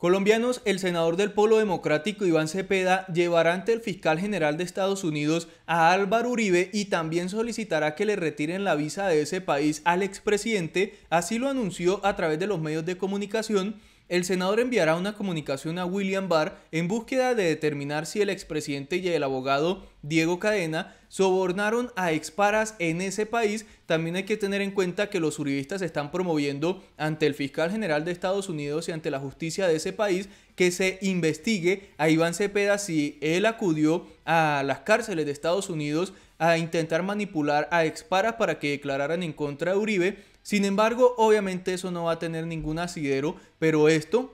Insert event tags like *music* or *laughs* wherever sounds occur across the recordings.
Colombianos, el senador del Polo Democrático Iván Cepeda llevará ante el fiscal general de Estados Unidos a Álvaro Uribe y también solicitará que le retiren la visa de ese país al expresidente, así lo anunció a través de los medios de comunicación el senador enviará una comunicación a William Barr en búsqueda de determinar si el expresidente y el abogado Diego Cadena sobornaron a exparas en ese país. También hay que tener en cuenta que los uribistas están promoviendo ante el fiscal general de Estados Unidos y ante la justicia de ese país que se investigue a Iván Cepeda si él acudió a las cárceles de Estados Unidos a intentar manipular a Expara para que declararan en contra de Uribe. Sin embargo, obviamente eso no va a tener ningún asidero, pero esto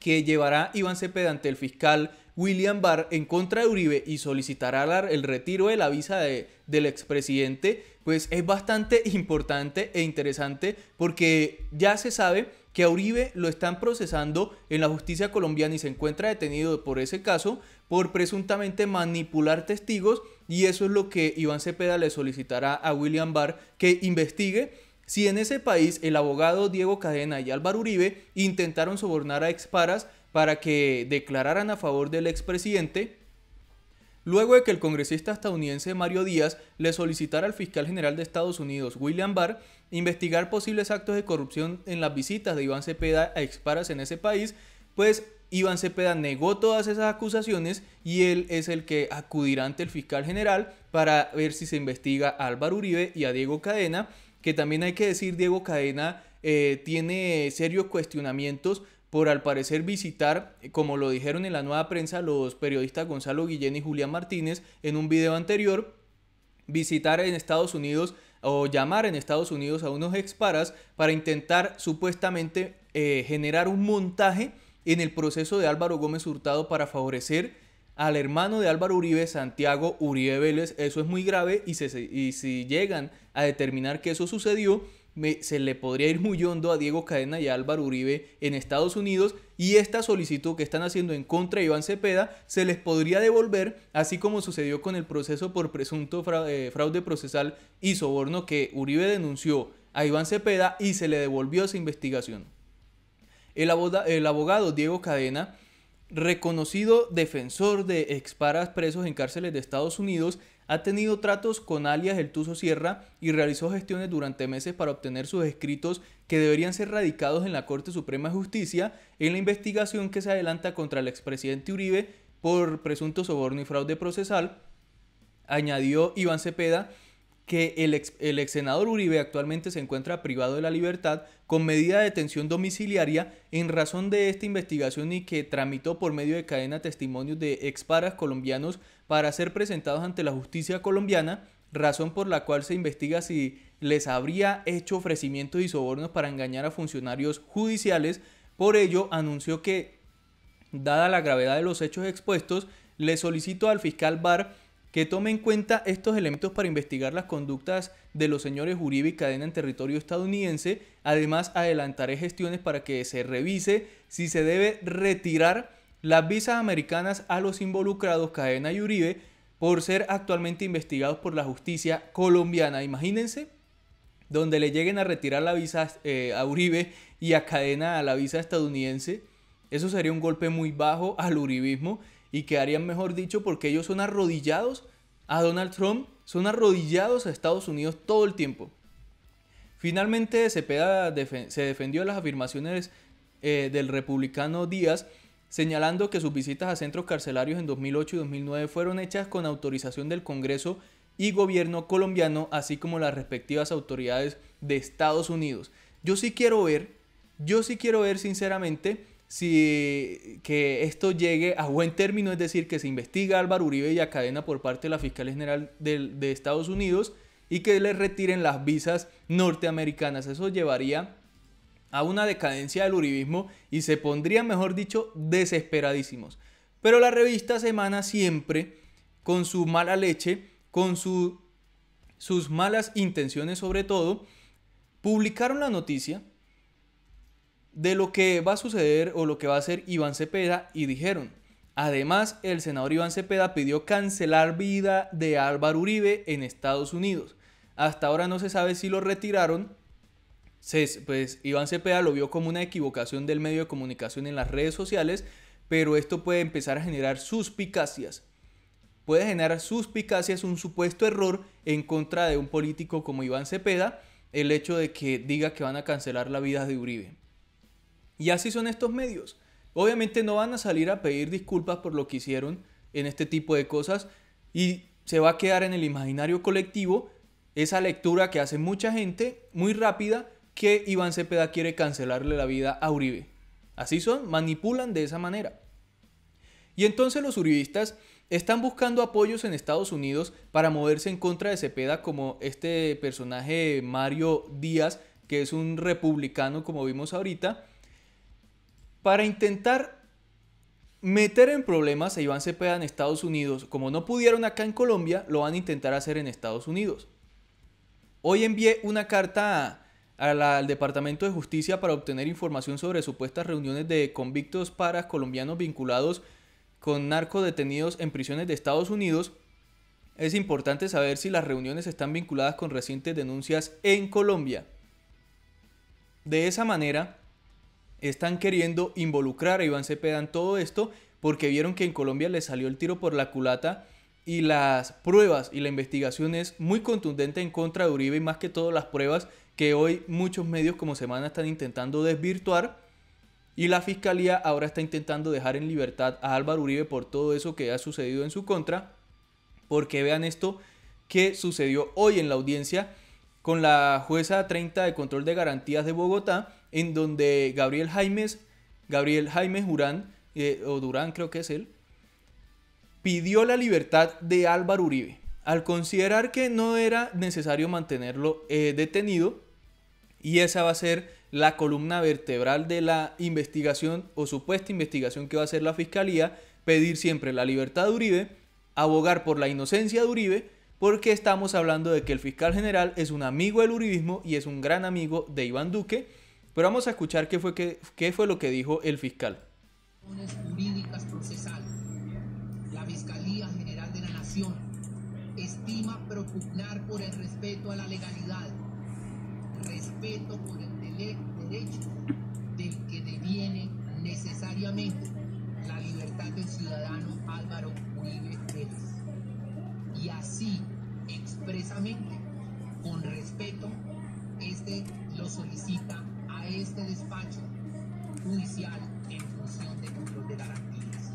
que llevará Iván Cepeda ante el fiscal William Barr en contra de Uribe y solicitará el retiro de la visa del expresidente, pues es bastante *laughs* importante e interesante porque ya se sabe que a Uribe lo están procesando en la justicia colombiana y se encuentra detenido por ese caso por presuntamente manipular testigos y eso es lo que Iván Cepeda le solicitará a William Barr que investigue si en ese país el abogado Diego Cadena y Álvaro Uribe intentaron sobornar a exparas para que declararan a favor del expresidente, luego de que el congresista estadounidense Mario Díaz le solicitara al fiscal general de Estados Unidos, William Barr, investigar posibles actos de corrupción en las visitas de Iván Cepeda a exparas en ese país, pues Iván Cepeda negó todas esas acusaciones y él es el que acudirá ante el fiscal general para ver si se investiga a Álvaro Uribe y a Diego Cadena, que también hay que decir, Diego Cadena eh, tiene serios cuestionamientos por al parecer visitar, como lo dijeron en la nueva prensa los periodistas Gonzalo Guillén y Julián Martínez en un video anterior, visitar en Estados Unidos o llamar en Estados Unidos a unos exparas para intentar supuestamente eh, generar un montaje en el proceso de Álvaro Gómez Hurtado para favorecer al hermano de Álvaro Uribe, Santiago Uribe Vélez. Eso es muy grave y, si llegan a determinar que eso sucedió, se le podría ir muy hondo a Diego Cadena y a Álvaro Uribe en Estados Unidos y esta solicitud que están haciendo en contra de Iván Cepeda se les podría devolver, así como sucedió con el proceso por presunto eh, fraude procesal y soborno que Uribe denunció a Iván Cepeda y se le devolvió esa investigación. El, abogado Diego Cadena, reconocido defensor de exparas presos en cárceles de Estados Unidos, ha tenido tratos con alias El Tuso Sierra y realizó gestiones durante meses para obtener sus escritos que deberían ser radicados en la Corte Suprema de Justicia en la investigación que se adelanta contra el expresidente Uribe por presunto soborno y fraude procesal, añadió Iván Cepeda, que el ex, el senador Uribe actualmente se encuentra privado de la libertad con medida de detención domiciliaria en razón de esta investigación y que tramitó por medio de cadena testimonios de exparas colombianos para ser presentados ante la justicia colombiana, razón por la cual se investiga si les habría hecho ofrecimientos y sobornos para engañar a funcionarios judiciales. Por ello, anunció que, dada la gravedad de los hechos expuestos, le solicitó al fiscal Barr que tome en cuenta estos elementos para investigar las conductas de los señores Uribe y Cadena en territorio estadounidense. Además, adelantaré gestiones para que se revise si se debe retirar las visas americanas a los involucrados Cadena y Uribe por ser actualmente investigados por la justicia colombiana. Imagínense donde le lleguen a retirar la visa eh, a Uribe y a Cadena a la visa estadounidense. Eso sería un golpe muy bajo al uribismo y quedarían mejor dicho porque ellos son arrodillados a Donald Trump, son arrodillados a Estados Unidos todo el tiempo. Finalmente, Cepeda se defendió las afirmaciones eh, del republicano Díaz, señalando que sus visitas a centros carcelarios en 2008 y 2009 fueron hechas con autorización del Congreso y gobierno colombiano, así como las respectivas autoridades de Estados Unidos. Yo sí quiero ver, yo sí quiero ver sinceramente si, que esto llegue a buen término, es decir, que se investiga a Álvaro Uribe y a Cadena por parte de la Fiscalía General de, Estados Unidos y que le retiren las visas norteamericanas. Eso llevaría a una decadencia del uribismo y se pondría, mejor dicho, desesperadísimos. Pero la revista Semana siempre, con su mala leche, con sus malas intenciones sobre todo, publicaron la noticia de lo que va a suceder o lo que va a hacer Iván Cepeda y dijeron, además el senador Iván Cepeda pidió cancelar vida de Álvaro Uribe en Estados Unidos. Hasta ahora no se sabe si lo retiraron. pues Iván Cepeda lo vio como una equivocación del medio de comunicación en las redes sociales, pero esto puede empezar a generar suspicacias. Puede generar suspicacias un supuesto error en contra de un político como Iván Cepeda, el hecho de que diga que van a cancelar la vida de Uribe. Y así son estos medios. Obviamente no van a salir a pedir disculpas por lo que hicieron en este tipo de cosas y se va a quedar en el imaginario colectivo esa lectura que hace mucha gente muy rápida que Iván Cepeda quiere cancelarle la vida a Uribe. Así son, manipulan de esa manera. Y entonces los uribistas están buscando apoyos en Estados Unidos para moverse en contra de Cepeda como este personaje Mario Díaz, que es un republicano como vimos ahorita, para intentar meter en problemas a Iván Cepeda en Estados Unidos. Como no pudieron acá en Colombia, lo van a intentar hacer en Estados Unidos. Hoy envié una carta al Departamento de Justicia para obtener información sobre supuestas reuniones de convictos para colombianos vinculados con narcos detenidos en prisiones de Estados Unidos. Es importante saber si las reuniones están vinculadas con recientes denuncias en Colombia. De esa manera, están queriendo involucrar a Iván Cepeda en todo esto porque vieron que en Colombia le salió el tiro por la culata y las pruebas y la investigación es muy contundente en contra de Uribe y más que todo las pruebas que hoy muchos medios como Semana están intentando desvirtuar y la fiscalía ahora está intentando dejar en libertad a Álvaro Uribe por todo eso que ha sucedido en su contra porque vean esto que sucedió hoy en la audiencia con la jueza 30 de control de garantías de Bogotá en donde Gabriel Jaimes, Gabriel Jaime Durán, eh, o Durán creo que es él, pidió la libertad de Álvaro Uribe, al considerar que no era necesario mantenerlo eh, detenido, y esa va a ser la columna vertebral de la investigación o supuesta investigación que va a hacer la Fiscalía, pedir siempre la libertad de Uribe, abogar por la inocencia de Uribe, porque estamos hablando de que el fiscal general es un amigo del uribismo y es un gran amigo de Iván Duque, pero vamos a escuchar qué fue, fue lo que dijo el fiscal. Jurídicas procesales. La Fiscalía General de la Nación estima propugnar por el respeto a la legalidad, respeto por el derecho del que deviene necesariamente la libertad del ciudadano Álvaro Uribe Pérez. Y así, expresamente, con respeto, este lo solicita este despacho judicial en función de control de garantías.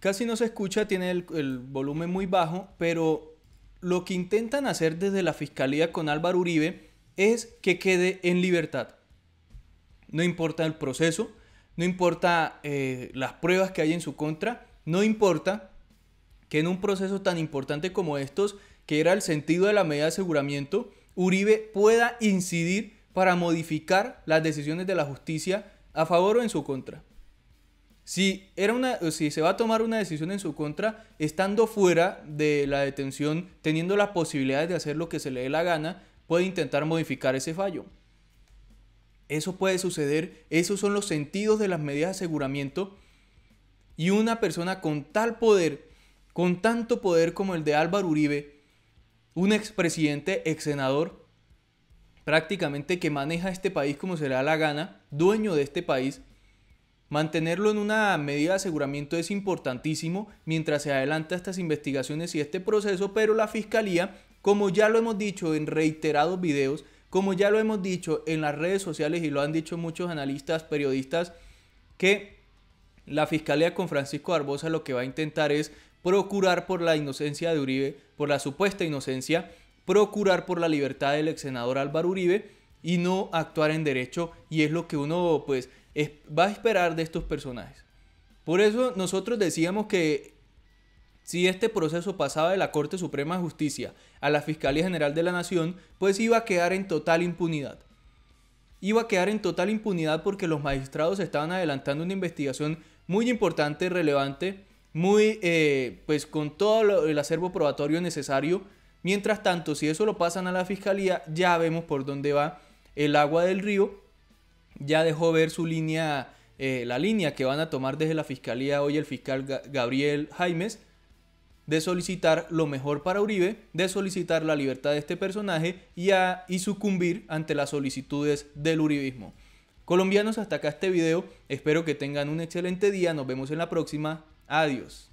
Casi no se escucha, tiene el, volumen muy bajo, pero lo que intentan hacer desde la fiscalía con Álvaro Uribe es que quede en libertad. No importa el proceso, no importa eh, las pruebas que hay en su contra, no importa que en un proceso tan importante como estos, que era el sentido de la medida de aseguramiento, Uribe pueda incidir para modificar las decisiones de la justicia a favor o en su contra. Si, era una, si se va a tomar una decisión en su contra, estando fuera de la detención, teniendo la posibilidad de hacer lo que se le dé la gana, puede intentar modificar ese fallo. Eso puede suceder, esos son los sentidos de las medidas de aseguramiento. Y una persona con tal poder, con tanto poder como el de Álvaro Uribe, un expresidente, ex senador, prácticamente que maneja este país como se le da la gana, dueño de este país, mantenerlo en una medida de aseguramiento es importantísimo mientras se adelanta estas investigaciones y este proceso, pero la Fiscalía, como ya lo hemos dicho en reiterados videos, como ya lo hemos dicho en las redes sociales y lo han dicho muchos analistas, periodistas, que la Fiscalía con Francisco Barbosa lo que va a intentar es procurar por la inocencia de Uribe, por la supuesta inocencia, procurar por la libertad del ex senador Álvaro Uribe y no actuar en derecho y es lo que uno pues va a esperar de estos personajes. Por eso nosotros decíamos que si este proceso pasaba de la Corte Suprema de Justicia a la Fiscalía General de la Nación, pues iba a quedar en total impunidad. Iba a quedar en total impunidad porque los magistrados estaban adelantando una investigación muy importante, relevante, muy, eh, pues con todo el acervo probatorio necesario Mientras tanto, si eso lo pasan a la fiscalía, ya vemos por dónde va el agua del río. Ya dejó ver su línea, eh, la línea que van a tomar desde la fiscalía hoy el fiscal Gabriel Jaimes de solicitar lo mejor para Uribe, de solicitar la libertad de este personaje y, y sucumbir ante las solicitudes del uribismo. Colombianos, hasta acá este video. Espero que tengan un excelente día. Nos vemos en la próxima. Adiós.